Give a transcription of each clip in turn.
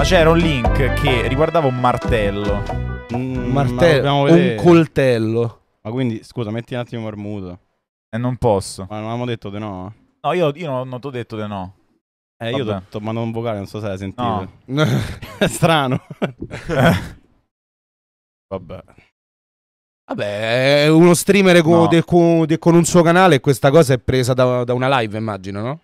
Ma c'era un link che riguardava un martello. Mm, un mm, martello, un coltello. Ma quindi, scusa, metti un attimo marmuto. E eh, non posso. Ma non avevamo detto di no? No, io, io non, non ti ho detto di no. Eh, Vabbè. io ti ho mandato un vocale, non so se l'hai sentito. No. È strano. Vabbè. Vabbè, eh, uno streamer no. con, de, con, de, con, un suo canale e questa cosa è presa da, da una live, immagino, no?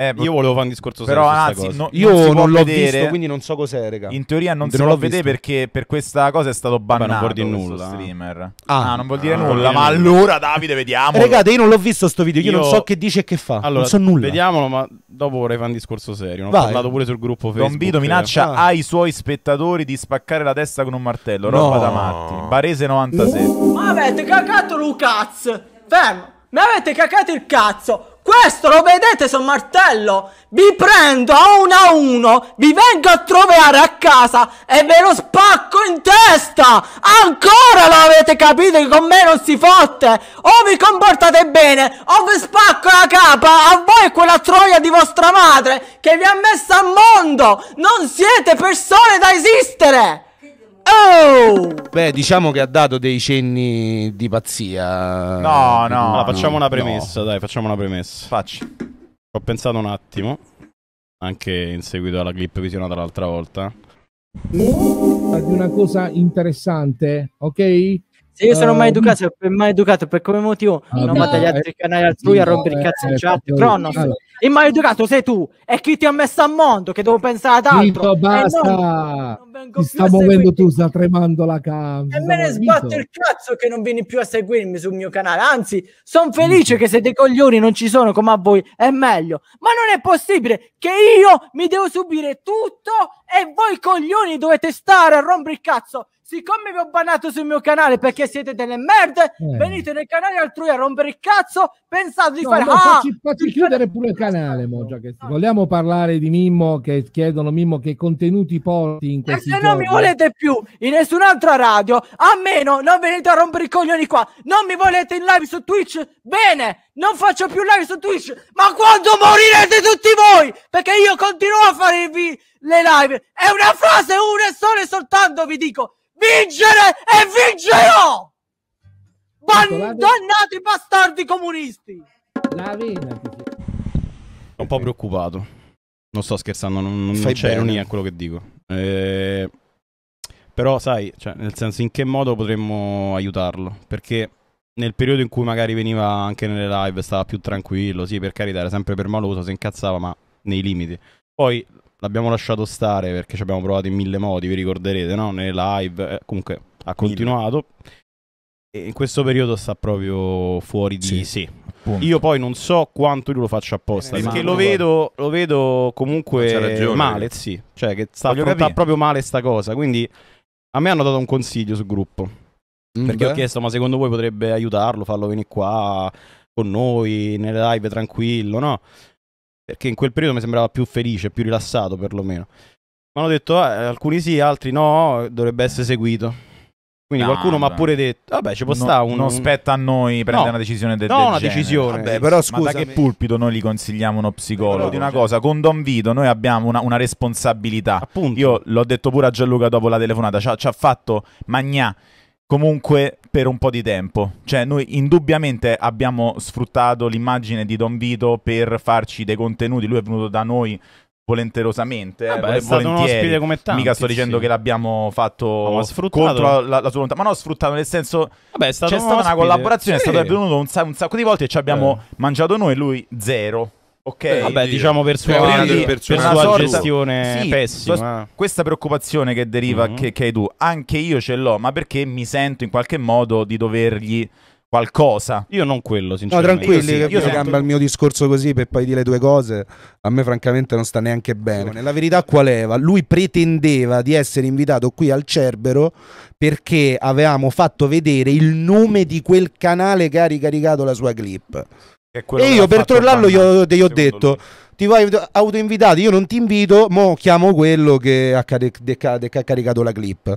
Eh, io volevo fare un discorso però anzi, no, io non, non l'ho vedere. visto, quindi non so cos'è, raga. In teoria non, non si può vedere perché per questa cosa è stato bannato. Ma non vuol dire nulla. Streamer. Ah, ah, non vuol dire ah, nulla. Ma allora, Davide, vediamo. Regate, io non l'ho visto sto video. Io, io, non so che dice e che fa. Allora, non so nulla. Vediamolo, ma dopo vorrei fare un discorso serio. non Ho parlato pure sul gruppo Facebook. Bombito minaccia ah. ai suoi spettatori di spaccare la testa con un martello. No. da matti. Barese 96. Ma avete cagato Lucaz. Fermo. Mi avete cacato il cazzo! Questo lo vedete sul martello? Vi prendo a uno a uno, vi vengo a trovare a casa e ve lo spacco in testa! Ancora lo avete capito che con me non si fotte! O vi comportate bene, o vi spacco la capa a voi e quella troia di vostra madre che vi ha messo al mondo! Non siete persone da esistere! Oh! Beh, diciamo che ha dato dei cenni di pazzia. No, no. Allora, facciamo una premessa, no. dai, facciamo una premessa. Facci. Ho pensato un attimo, anche in seguito alla clip visionata l'altra volta. Di una cosa interessante, ok? Se io sono uh, mai ehm, educato, per mai educato per come motivo vabbè, ah, non ho tagliato altri eh, canali altrui no, a rompere il eh, cazzo in eh, chat. Cronos, allora. il mai educato sei tu e chi ti ha messo a mondo che devo pensare ad altro. Vito, basta. ti sta muovendo tu, sta tremando la cam. E me ne sbatto il cazzo che non vieni più a seguirmi sul mio canale. Anzi, sono felice mm. che se dei coglioni non ci sono come a voi è meglio. Ma non è possibile che io mi devo subire tutto e voi coglioni dovete stare a rompere il cazzo siccome vi ho bannato sul mio canale perché siete delle merde, eh. venite nel canale altrui a rompere il cazzo pensando di no, fare... No, ah, facci, facci chiudere canale... pure il canale, mo, già che no. vogliamo parlare di Mimmo, che chiedono Mimmo che contenuti porti in questi E se giorni. non mi volete più in nessun'altra radio, a meno non venite a rompere i coglioni qua, non mi volete in live su Twitch, bene, non faccio più live su Twitch, ma quando morirete tutti voi? Perché io continuo a fare le live, è una frase, una e sola e soltanto vi dico vincere e vincerò! Ecco, Bandannati bastardi comunisti! La vena. Un po' preoccupato. Non sto scherzando, non, non Fai c'è ironia a quello che dico. Eh, però, sai, cioè, nel senso, in che modo potremmo aiutarlo? Perché nel periodo in cui magari veniva anche nelle live, stava più tranquillo, sì, per carità, era sempre permaloso, si incazzava, ma nei limiti. Poi l'abbiamo lasciato stare perché ci abbiamo provato in mille modi, vi ricorderete, no? Nelle live, eh, comunque ha continuato. E in questo periodo sta proprio fuori di sì. sì. Io poi non so quanto lui lo faccia apposta, eh, perché lo vedo, lo vedo, comunque male, sì. Cioè che sta proprio male sta cosa, quindi a me hanno dato un consiglio sul gruppo. Mm, perché beh. ho chiesto, ma secondo voi potrebbe aiutarlo, farlo venire qua con noi, nelle live tranquillo, no? perché in quel periodo mi sembrava più felice, più rilassato perlomeno. Mi hanno detto eh, alcuni sì, altri no, dovrebbe essere seguito. Quindi no, qualcuno mi ha pure detto, vabbè, ci può no, stare uno... Non spetta a noi prendere no, una decisione del, genere. no, una genere. decisione. Vabbè, però scusa, ma da che pulpito noi gli consigliamo uno psicologo? Di una cioè cosa, con Don Vito noi abbiamo una, una responsabilità. Appunto. Io l'ho detto pure a Gianluca dopo la telefonata, ci ha fatto magnà comunque per un po' di tempo. Cioè, noi indubbiamente abbiamo sfruttato l'immagine di Don Vito per farci dei contenuti. Lui è venuto da noi volenterosamente. Eh, eh, beh, è stato un ospite come tanti. Mica sto dicendo sì. che l'abbiamo fatto contro la, la, sua volontà, ma no, sfruttato nel senso Vabbè, è stato c'è stata ospite. una collaborazione, sì. è stato venuto un, un, sacco di volte e ci abbiamo eh. mangiato noi, lui zero. Ok, eh, vabbè, Dio. diciamo per sua, Quindi, cioè, per sua sorta, gestione sì, pessima. Questa preoccupazione che deriva mm-hmm. che, che, hai tu, anche io ce l'ho, ma perché mi sento in qualche modo di dovergli qualcosa. Io non quello, sinceramente. No, tranquilli, io, sì, io sento... cambia il mio discorso così per poi dire due cose. A me francamente non sta neanche bene. La verità qual è? Lui pretendeva di essere invitato qui al Cerbero perché avevamo fatto vedere il nome di quel canale che ha ricaricato la sua clip. E io per trollarlo io, gli ho detto: lui. Ti vai autoinvitato, io non ti invito, mo chiamo quello che ha, caricato la clip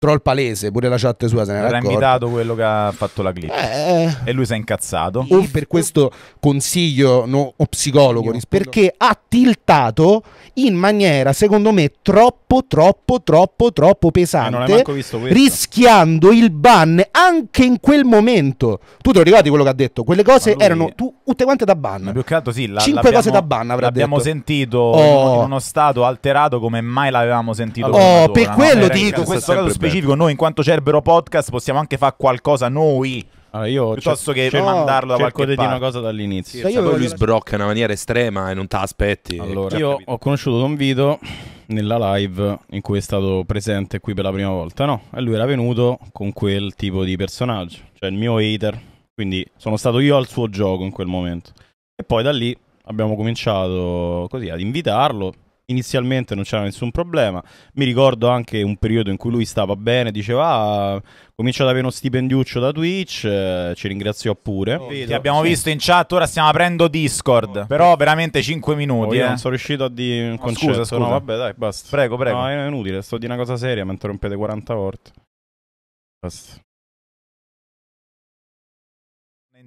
troll palese, pure la chat sua se ne era invitato quello che ha fatto la clip eh, eh. e lui si è incazzato. O per questo consiglio no, o psicologo, perché ha tiltato in maniera secondo me troppo troppo troppo troppo eh, pesante, non eh, rischiando il ban anche in quel momento. Tu te ricordi quello che ha detto? Quelle cose lui... erano tu, tutte quante da ban. più che altro sì, la, cinque cose da ban avrà l'abbiamo detto. sentito oh. in uno stato alterato come mai l'avevamo sentito. Oh, per quello no? dico, questo è lo specifico noi in quanto Cerbero Podcast possiamo anche fare qualcosa noi. Allora io piuttosto che no, mandarlo da qualche parte. di una cosa dall'inizio. Sì, cioè, io poi lui sbrocca in una maniera estrema e non ti aspetti. Allora, cioè, io ho conosciuto Don Vito nella live in cui è stato presente qui per la prima volta, no? E lui era venuto con quel tipo di personaggio, cioè il mio hater. Quindi sono stato io al suo gioco in quel momento. E poi da lì abbiamo cominciato così ad invitarlo inizialmente non c'era nessun problema. Mi ricordo anche un periodo in cui lui stava bene, diceva ah, comincio ad avere uno stipendiuccio da Twitch, eh, ci ringraziò pure. Oh, Ti abbiamo sì. visto in chat, ora stiamo aprendo Discord, oh, però veramente 5 minuti. Oh, eh. non sono riuscito a dire un concetto, scusa, scusa. no vabbè dai basta. Prego, prego. No, è inutile, sto di una cosa seria mi rompete 40 volte. Basta.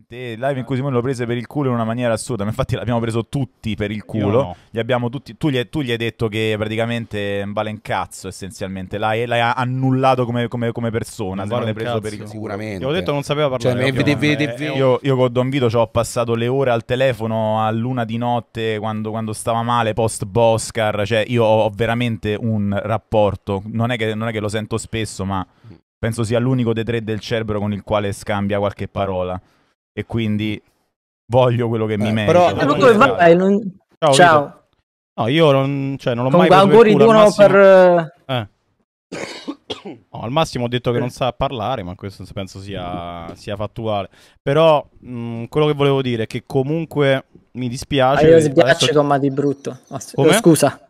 Te live in cui Simone l'ho prese per il culo in una maniera assurda, ma infatti l'abbiamo preso tutti per il culo. No. Tutti, tu, gli, tu, gli, hai detto che praticamente vale un cazzo essenzialmente, l'hai, l'hai annullato come, come, come persona, non l'hai preso cazzo. per il culo. Sicuramente. Ti ho detto non sapeva cioè, parlare. Cioè, vede, vede, eh, vede. Io, io, con Don Vito ci ho passato le ore al telefono a luna di notte quando, quando stava male post Boscar, cioè io ho veramente un rapporto, non è che, non è che lo sento spesso ma mm. penso sia l'unico dei tre del Cerbero con il quale scambia qualche parola e quindi voglio quello che mi eh, merito. Però, come fai? Non... Ciao. Ciao. No, io non, cioè, non l'ho Comunque, mai preso auguri per culo, massimo... per... Eh. No, al massimo ho detto che non sa parlare, ma questo penso sia, sia fattuale. Però mh, mm, quello che volevo dire è che comunque mi dispiace. Ah, io dispiace adesso... con ma di brutto. Oh, scusa.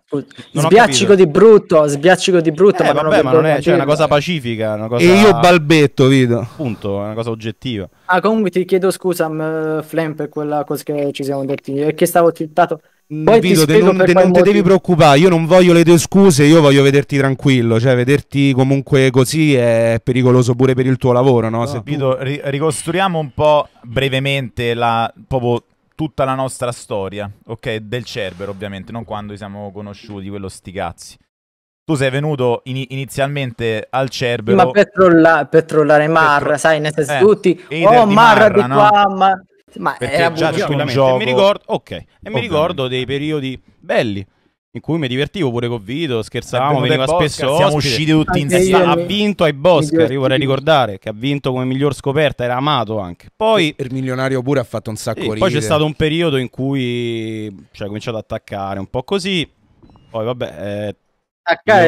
Non sbiaccico di brutto, sbiaccico di brutto. Eh, ma, vabbè, ma non è, cioè, una cosa pacifica. Una cosa... E io balbetto, Vito. Appunto, è una cosa oggettiva. Ah, comunque ti chiedo scusa, m, Flem, per quella cosa che ci siamo detti. Perché stavo tiltato. Poi Vito, te non, te non ti devi preoccupare, io non voglio le tue scuse, io voglio vederti tranquillo, cioè vederti comunque così è pericoloso pure per il tuo lavoro, no? no. Vito, ri- ricostruiamo un po' brevemente la, proprio tutta la nostra storia, ok? Del Cerbero, ovviamente, non quando ci siamo conosciuti, quello sti cazzi. Tu sei venuto in- inizialmente al Cerbero. Ma per, trolla- per trollare Marra, per sai, nel senso eh, tutti. Oh, Marra, Marra di qua, ma... ma era già un gioco. Mi ricordo, ok, e mi ricordo dei periodi belli in cui mi divertivo pure con Vito, scherzavamo, veniva Bosca, spesso ospite. Siamo usciti tutti in testa. Ah, ha vinto ai Bosca, io vorrei ricordare, che ha vinto come miglior scoperta, era amato anche. Poi... Il milionario pure ha fatto un sacco di sì, Poi c'è stato un periodo in cui cioè, ha cominciato ad attaccare un po' così, poi vabbè... Eh,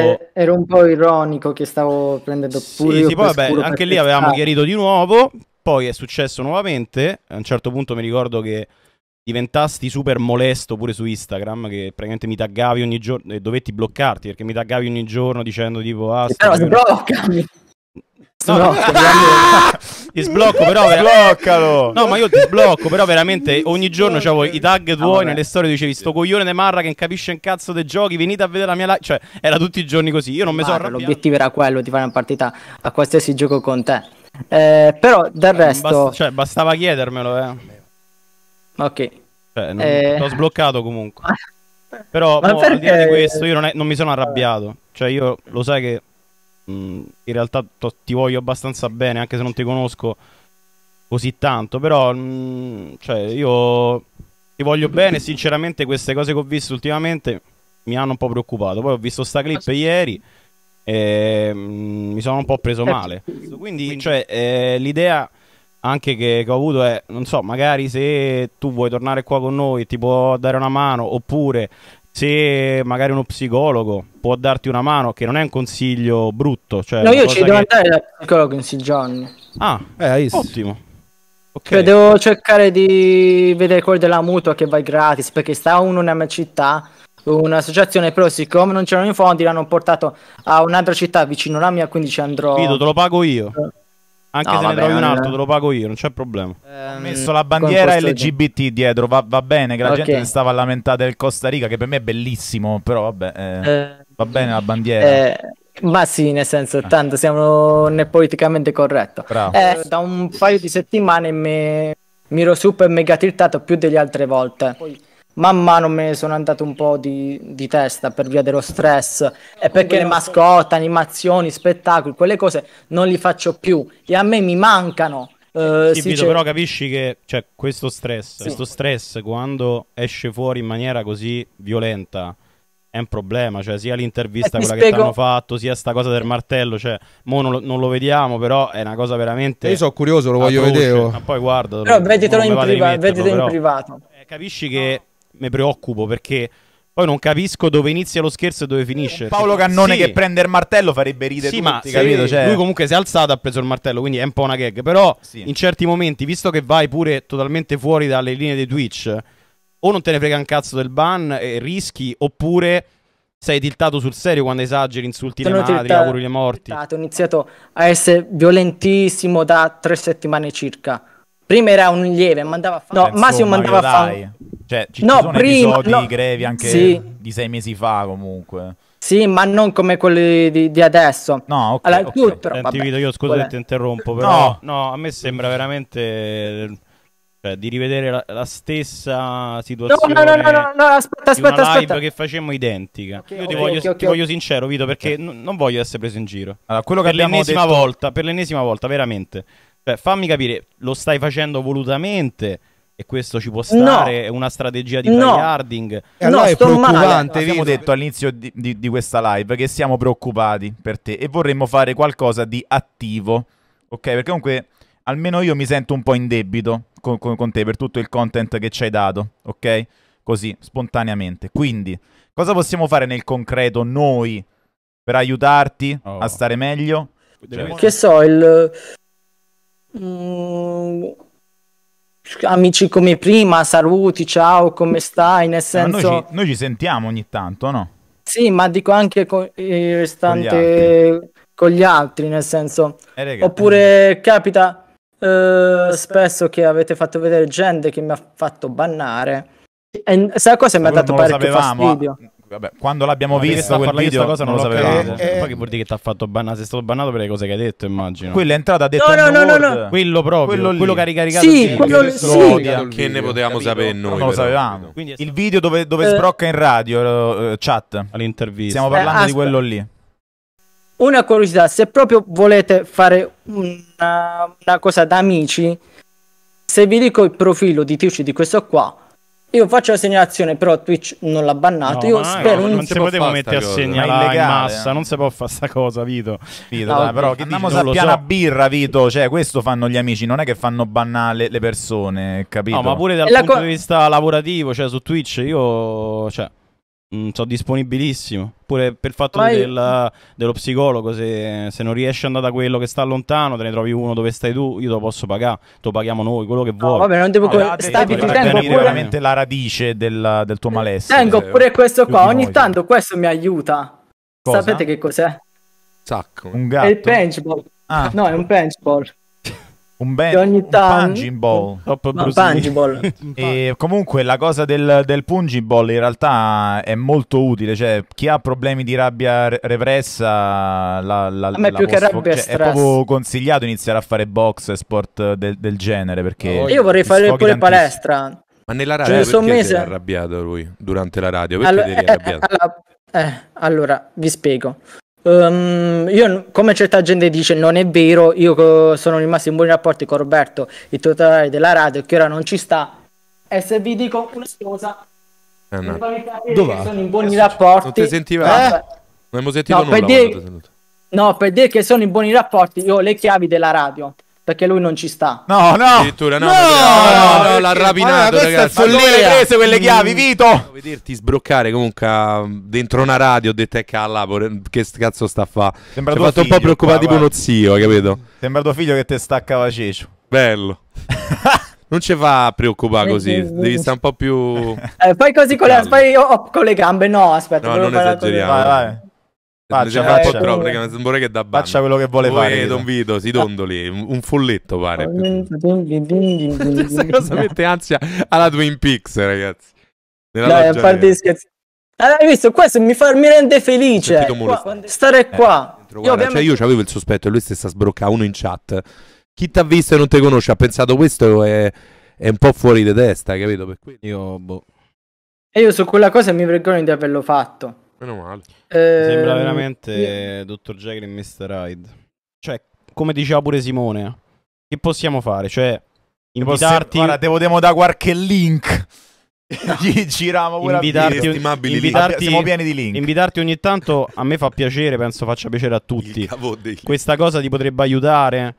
io... Era un po' ironico che stavo prendendo pure. Sì, sì poi vabbè, anche lì avevamo chiarito di nuovo. Poi è successo nuovamente. A un certo punto mi ricordo che diventasti super molesto pure su Instagram, che praticamente mi taggavi ogni giorno e dovetti bloccarti perché mi taggavi ogni giorno dicendo tipo ah, però sbloccami. No, no, ti sblocco però Sbloccalo No ma io ti sblocco Però veramente Ogni giorno c'avevo i tag tuoi ah, Nelle storie dicevi Sto coglione de Marra Che non capisce un cazzo dei giochi Venite a vedere la mia live Cioè era tutti i giorni così Io non mi sono arrabbiato L'obiettivo era quello Di fare una partita A qualsiasi gioco con te eh, Però del cioè, resto Bast- Cioè bastava chiedermelo eh Ok. Cioè, non... eh... L'ho sbloccato comunque. Però mo, perché... al di là di questo io non, è... non, mi sono arrabbiato. Cioè io lo sai che mh, mm, in realtà to- ti voglio abbastanza bene anche se non ti conosco così tanto. Però mh, mm, cioè, io ti voglio bene sinceramente queste cose che ho visto ultimamente mi hanno un po' preoccupato. Poi ho visto sta clip ieri e mh, mm, mi sono un po' preso eh, male. Quindi cioè, eh, l'idea anche che, che ho avuto è, non so, magari se tu vuoi tornare qua con noi ti può dare una mano oppure se magari uno psicologo può darti una mano, che non è un consiglio brutto. Cioè no, io ci devo che... andare da psicologo in sei giorni. Ah, eh, ottimo. Okay. Cioè, devo cercare di vedere quello della mutua che vai gratis, perché sta uno nella mia città, un'associazione, però siccome non c'erano i fondi l'hanno portato a un'altra città vicino alla mia, quindi ci andrò... Vito, te lo pago io. Eh. Anche no, se vabbè, ne trovi un altro, te lo pago io, non c'è problema. Ehm, Ho messo la bandiera LGBT io. dietro, va, va, bene, che la okay. gente si stava lamentando del Costa Rica, che per me è bellissimo, però vabbè, eh, eh, va bene la bandiera. Eh, ma sì, nel senso, tanto siamo nel politicamente corretto. Eh, da un paio di settimane mi, mi ero super mega tiltato più delle altre volte. Poi man mano me ne sono andato un po' di, di testa per via dello stress e perché le mascotte, animazioni, spettacoli, quelle cose non li faccio più e a me mi mancano. Uh, sì, eh, Vito, però capisci che cioè, questo, stress, sì. questo stress quando esce fuori in maniera così violenta è un problema, cioè sia l'intervista eh, quella spiego. che hanno fatto, sia sta cosa del martello, cioè mo non lo, non lo vediamo, però è una cosa veramente Io sono curioso, lo voglio vedere. Oh. Ma poi guarda, però vedetelo in, priva- in privato. Eh, capisci che no mi preoccupo perché poi non capisco dove inizia lo scherzo e dove finisce. Eh, Paolo Cannone sì. che prende il martello farebbe ridere sì, tutti, ma capito? Cioè... Lui comunque si è alzato e ha preso il martello, quindi è un po' una gag. Però sì. in certi momenti, visto che vai pure totalmente fuori dalle linee di Twitch, o non te ne frega un cazzo del ban e rischi, oppure sei tiltato sul serio quando esageri, insulti Sono le madri, tilta- auguri le morti. Ho iniziato a essere violentissimo da tre settimane circa Prima era un lieve, mandava a fare. No, Massimo mandava a fare. Cioè, ci, no, ci sono prima, episodi no. grevi anche sì. di sei mesi fa comunque. Sì, ma non come quelli di, di adesso. No, ok. Allora, okay. Tu, però, Senti, Vito, io scusa se ti interrompo, però no. no, a me sembra veramente cioè, di rivedere la, la, stessa situazione. No, no, no, no, no aspetta, aspetta, live che facemmo identica. Okay, Io ti, voglio, okay, ti voglio, sincero, Vito, perché n- non voglio essere preso in giro. Allora, quello che per l'ennesima detto... volta, per l'ennesima volta, veramente. Cioè, fammi capire, lo stai facendo volutamente? E questo ci può stare, è no. una strategia di no. tryharding. Allora no, è preoccupante. Abbiamo detto all'inizio di, di, di questa live che siamo preoccupati per te e vorremmo fare qualcosa di attivo. Ok, perché comunque almeno io mi sento un po' in debito con, con, con, te per tutto il content che ci hai dato, ok? Così, spontaneamente. Quindi, cosa possiamo fare nel concreto noi per aiutarti oh. a stare meglio? Cioè, che so, il, Mm, amici come prima, saluti, ciao, come stai? Nel senso... Noi ci, noi ci, sentiamo ogni tanto, no? Sì, ma dico anche con, eh, restante... con, gli con gli altri, nel senso... Eh, Oppure eh. capita... Uh, spesso che avete fatto vedere gente che mi ha fatto bannare. E sai cosa mi ha dato parecchio sapevamo, fastidio? Ah, vabbè, quando l'abbiamo visto quel video cosa non lo sapevamo. Eh, Poi eh. che vuol dire che ti ha fatto bannare? Sei stato bannato per le cose che hai detto, immagino. Quello è entrato ha detto no, no, no, no, quello proprio, quello, quello che ha ricaricato sì, quello sì. che ne potevamo sapere noi. Non lo sapevamo. Il video dove, dove eh. sbrocca in radio eh, chat all'intervista. Stiamo parlando di quello lì una curiosità, se proprio volete fare una, una cosa da amici, se vi dico il profilo di Tucci di questo qua, io faccio la segnalazione, però Twitch non l'ha bannato. No, Io spero no, non, non si poteva mettere a segnalare in massa, eh. non si può fare sta cosa, Vito. Vito, no, dai, però che andiamo a piana so. birra, Vito, cioè questo fanno gli amici, non è che fanno bannare le persone, capito? No, ma pure dal punto di vista lavorativo, cioè su Twitch io cioè Mm, sono disponibilissimo. Pure per il fatto Vai... del, dello psicologo, se, se, non riesci ad andare da quello che sta lontano, te ne trovi uno dove stai tu, io te lo posso pagare, te lo paghiamo noi, quello che vuoi. No, vabbè, non devo allora, stai più tempo pure... veramente la radice del, del tuo eh, malessere. Tengo eh, pure questo qua, ogni tanto questo mi aiuta. Cosa? Sapete che cos'è? Sacco. Un gatto. È il punch Ah. No, è un punch un, ben, ogni tan- ball, top no, ball. e comunque la cosa del, del punching ball in realtà è molto utile cioè chi ha problemi di rabbia re- repressa la, la, a me la più che rabbia cioè, è proprio consigliato iniziare a fare box e sport del, del genere perché oh, io vorrei fare pure palestra ma nella cioè, radio cioè, perché mese... si è arrabbiato lui durante la radio? Perché allora, eh, eh, eh, allora, vi spiego. Um, io, come certa gente dice, non è vero, io sono rimasto in buoni rapporti con Roberto, il titolare della radio, che ora non ci sta. E se vi dico una cosa, eh, no. Dove sono in buoni rapporti. Non ti sentiva? Eh? Non abbiamo sentito no, nulla. Per dire... No, per dire che sono in buoni rapporti, io ho le chiavi della radio. Perché lui non ci sta. No, no. Addirittura no. No, no, no, no l'ha rapinato, ragazzi. Sono dove le prese quelle mm, chiavi, Vito? Vederti sbroccare comunque um, dentro una radio, ho detto è calla, che cazzo sta a fa? Sembra tuo fatto figlio, un po' preoccupato tipo uno zio, capito? Sembra tuo figlio che te staccava ceccio. Bello. Non ci fa preoccupare così, eh, eh, devi stare un po' più... Eh, fai così con le, fai, oh, oh, con le, gambe, no aspetta. No, non esageriamo. Vai, vai. Faccia, faccia, troppo, perché sembra che da Faccia quello che vuole fare. Don Vito, si dondoli, un folletto pare. Questa cosa mette ansia alla Twin Peaks, ragazzi. Nella Dai, a parte scherzi. Allora, ah, hai visto, questo mi, fa, mi rende felice qua, stare eh, qua. Eh, dentro, guarda, io, cioè, avevo il sospetto e lui stessa sbrocca uno in chat. Chi t'ha visto e non ti conosce ha pensato questo è, è un po' fuori di testa, capito? Per io, boh. E io su quella cosa mi vergogno di averlo fatto. Meno male. Eh... Sembra veramente yeah. Dottor Jekyll e Mr. Hyde. Cioè, come diceva pure Simone, eh, che possiamo fare? Cioè, invitarti... Ora te potremmo dare qualche link. Gli giriamo pure invitarti, invitarti, invitarti, siamo pieni di link. Invitarti ogni tanto a me fa piacere, penso faccia piacere a tutti. Questa cosa ti potrebbe aiutare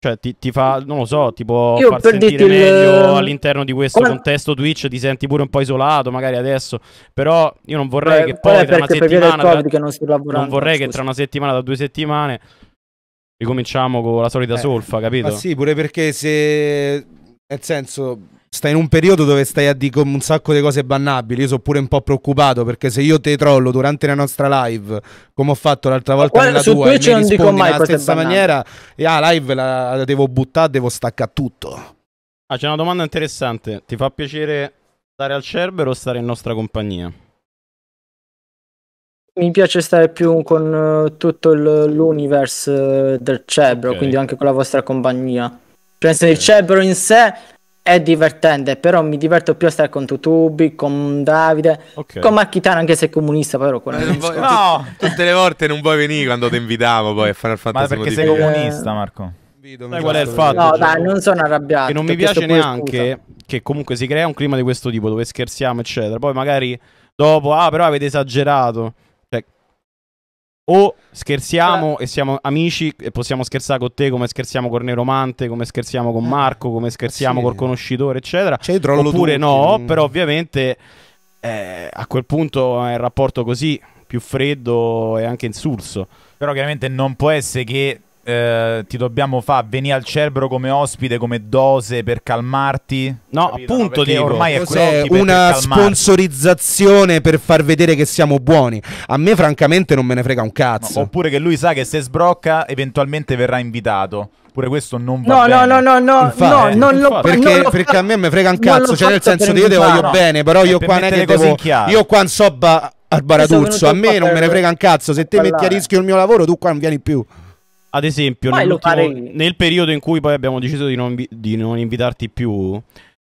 cioè, ti, ti, fa, non lo so, tipo Io far sentire meglio all'interno di questo Come... contesto Twitch, ti senti pure un po' isolato magari adesso, però io non vorrei Beh, che poi tra una settimana, tra... non, non vorrei scusa. che tra una settimana, da due settimane, ricominciamo con la solita eh, solfa, capito? Ma sì, pure perché se, nel senso, stai in un periodo dove stai a dire un sacco di cose bannabili. Io sono pure un po' preoccupato perché se io te trollo durante la nostra live, come ho fatto l'altra volta nella tua, Twitch e mi rispondi nella stessa maniera, e ah, live la, devo buttare, devo staccare tutto. Ah, c'è una domanda interessante. Ti fa piacere stare al Cerbero o stare in nostra compagnia? mi piace stare più con eh, tutto l'universo eh, del Cerbero, okay. quindi anche con la vostra compagnia. Penso okay. il Cerbero in sé è divertente, però mi diverto più a stare con Tutubi, con Davide, okay. con Macchitano, anche se è comunista, però quello eh, vuoi, No, tutte le volte non vuoi venire quando ti invitavo poi a fare il fantasma. Ma perché sei comunista, Marco? Sai qual è il fatto? No, cioè, dai, non sono arrabbiato. E non mi piace neanche scusa. che comunque si crea un clima di questo tipo dove scherziamo, eccetera. Poi magari dopo, ah, però avete esagerato o scherziamo Beh. e siamo amici e possiamo scherzare con te come scherziamo con Neromante, come scherziamo con ah, Marco, come scherziamo sì. col conoscitore, eccetera. Cioè, Oppure tutti. no, però ovviamente eh, a quel punto è un rapporto così più freddo e anche insulso. Però chiaramente non può essere che eh, ti dobbiamo far venire al Cerbero come ospite, come dose per calmarti? No, capito? appunto, no, dico, ormai è cos'è una sponsorizzazione per far vedere che siamo buoni. A me francamente non me ne frega un cazzo. No, oppure che lui sa che se sbrocca eventualmente verrà invitato pure questo non va no, bene. No, no, no, no, Infatti, no, non lo, perché, non lo perché a me mi frega un cazzo, cioè nel senso che io te voglio no. bene, però cioè, io qua non è che devo io qua non so ba- al baratuzzo, a me non me ne frega un cazzo, se te metti a rischio il mio lavoro tu qua non vieni più. Ad esempio, nel periodo in cui poi abbiamo deciso di non, di non invitarti più,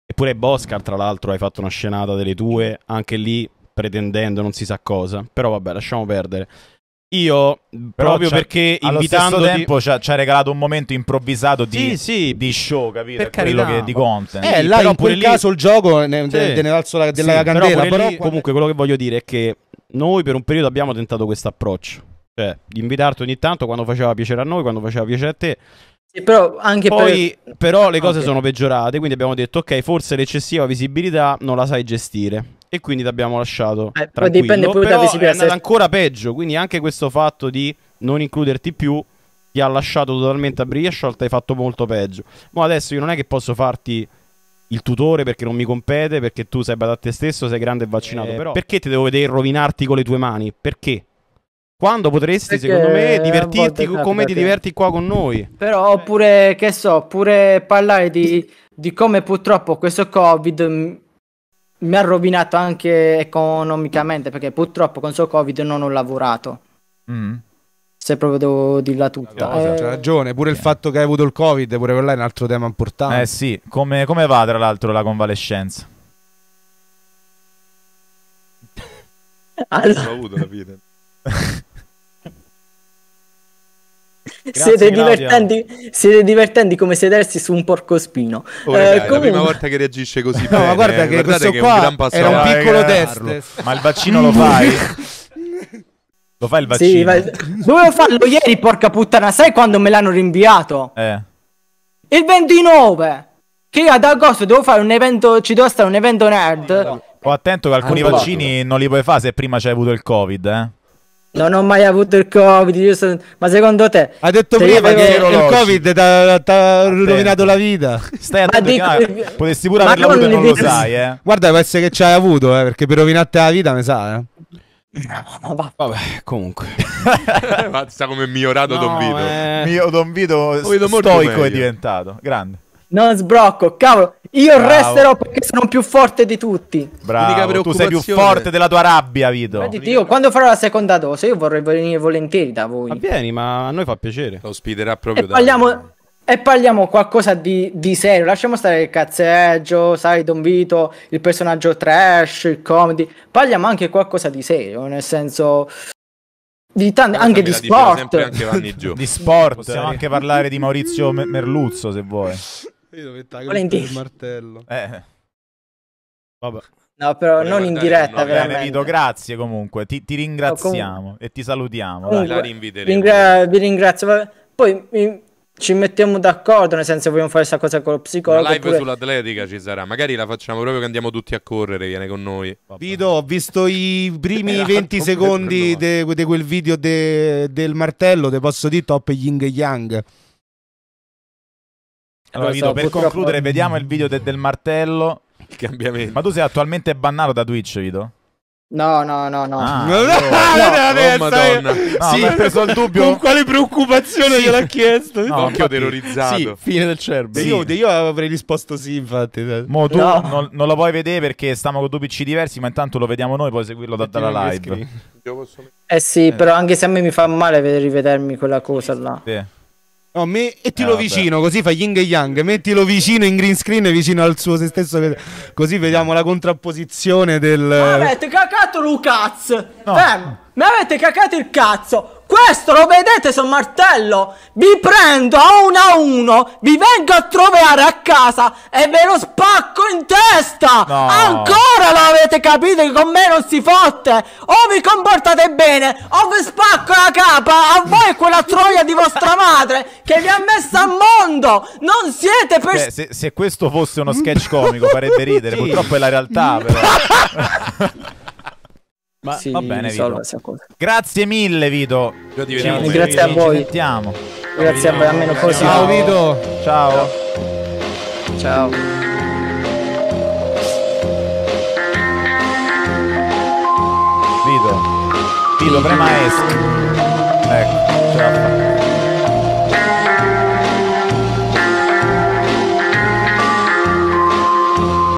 eppure Boscar, tra l'altro, hai fatto una scenata delle tue, anche lì pretendendo non si sa cosa. Però vabbè, lasciamo perdere. Io, Però proprio perché invitando. tempo ci ha, ci ha, regalato un momento improvvisato di, sì, sì. di show, capito? Per quello che, di content. Eh, sì, là però in quel lì... caso il gioco ne, de, de, de della candela. Però, però lì, quando... comunque quello che voglio dire è che noi per un periodo abbiamo tentato questo approccio. Cioè, di invitarti ogni tanto quando faceva piacere a noi, quando faceva piacere a te. Sì, però, Poi, per... però le cose okay. sono peggiorate, quindi abbiamo detto, ok, forse l'eccessiva visibilità non la sai gestire. E quindi ti abbiamo lasciato. Eh, poi dipende pure però da visibilità. È andata ancora peggio, quindi anche questo fatto di non includerti più ti ha lasciato totalmente a briglia sciolta, hai fatto molto peggio. Ma adesso io non è che posso farti il tutore perché non mi compete, perché tu sei bada a te stesso, sei grande e vaccinato. Eh, però perché ti devo vedere rovinarti con le tue mani? Perché? Quando potresti, Perché secondo me, divertirti come ti diverti qua con noi. Però, oppure, che so, pure parlare di, di come purtroppo questo Covid mi ha rovinato anche economicamente perché purtroppo con il suo covid non ho lavorato mm. se proprio devo dirla tutta eh, c'è ragione pure eh. il fatto che hai avuto il covid pure quello è un altro tema importante eh sì come, come va tra l'altro la convalescenza allora... l'ho avuto la vita siete, divertenti, siete, divertenti, come sedersi su un porcospino. Oh, eh, comunque... la prima volta che reagisce così. no, ma guarda eh, che questo che qua un era un piccolo test. Ma il vaccino lo fai? lo fai il vaccino? Sì, va... Dovevo farlo ieri, porca puttana. Sai quando me l'hanno rinviato? Eh. Il 29! Che ad agosto devo fare un evento, ci devo stare un evento nerd. Oh, attento che alcuni vaccini non li puoi fare se prima c'hai avuto il covid, eh. Non ho mai avuto il Covid, sono... ma secondo te... Ha detto prima che il Covid ti ha rovinato la vita. Stai attento, ma dico... potresti pure averlo avuto non, non lo sai, eh. Guarda, può essere che ci hai avuto, eh, perché per rovinarti la vita, mi sa, eh. No, va. Vabbè, comunque. ma sta come migliorato no, Don Vito. Eh... Mio Don Vito, Don Vito stoico è diventato, grande. Non sbrocco, cavolo. Io Bravo. resterò perché sono più forte di tutti. Bravo, tu sei più forte della tua rabbia, Vito. Vedete, io quando farò la seconda dose, io vorrei venire volentieri da voi. Ma vieni, ma a noi fa piacere. Lo ospiterà proprio e da parliamo, E parliamo qualcosa di, di, serio. Lasciamo stare il cazzeggio, sai, Don Vito, il personaggio trash, il comedy. Parliamo anche qualcosa di serio, nel senso... Di tante, anche di sport. Anche di sport. Possiamo anche parlare di Maurizio Merluzzo, se vuoi. Io dovevo Volentieri. il martello. Eh. Vabbè. No, però Volevo non in diretta, veramente. Vito, grazie comunque, ti, ti ringraziamo no, com... e ti salutiamo. Comunque, ringra- vi ringrazio. Poi mi, ci mettiamo d'accordo, nel senso che vogliamo fare questa cosa con lo psicologo. La live oppure... sull'atletica ci sarà, magari la facciamo proprio che andiamo tutti a correre, viene con noi. Vabbè. Vito, ho visto i primi 20 secondi di quel video de, del martello, te posso dire top Ying Yang. Allora, Vito, per concludere, vediamo il video de- del martello. Il cambiamento. Ma tu sei attualmente bannato da Twitch, Vito? No, no, no, no. Ah, no, no, no, no, Madonna. No, sì, ho preso il dubbio. Con quale preoccupazione sì. gliel'ha chiesto? No, occhio terrorizzato. Sì, fine del cervello. Sì. Io, io, avrei risposto sì, infatti. Mo tu no. non, non, lo puoi vedere perché stiamo con due PC diversi, ma intanto lo vediamo noi, puoi seguirlo da, dalla live. Eh sì, eh. però anche se a me mi fa male rivedermi quella cosa là. Sì. No, mettilo ah, vicino, così fa Ying e Yang. Mettilo vicino in green screen vicino al suo se stesso. Così vediamo la contrapposizione del. Ma avete cacato Lucaz! No. Fermo! Mi avete cacato il cazzo! Questo lo vedete sul martello? Vi prendo a uno a uno, vi vengo a trovare a casa e ve lo spacco in testa! No. Ancora lo avete capito che con me non si fotte! O vi comportate bene, o vi spacco la capa a voi e quella troia di vostra madre che vi ha messo al mondo! Non siete per... Beh, se, se questo fosse uno sketch comico farebbe ridere, sì. purtroppo è la realtà però. Ma si va bene, Vito. Grazie mille, Vito. Ci, grazie a voi. Ciao, grazie a voi, almeno così. Ciao, Vito. Ciao. Ciao. Vito. Vito, prema esc. Ecco, ce la fa.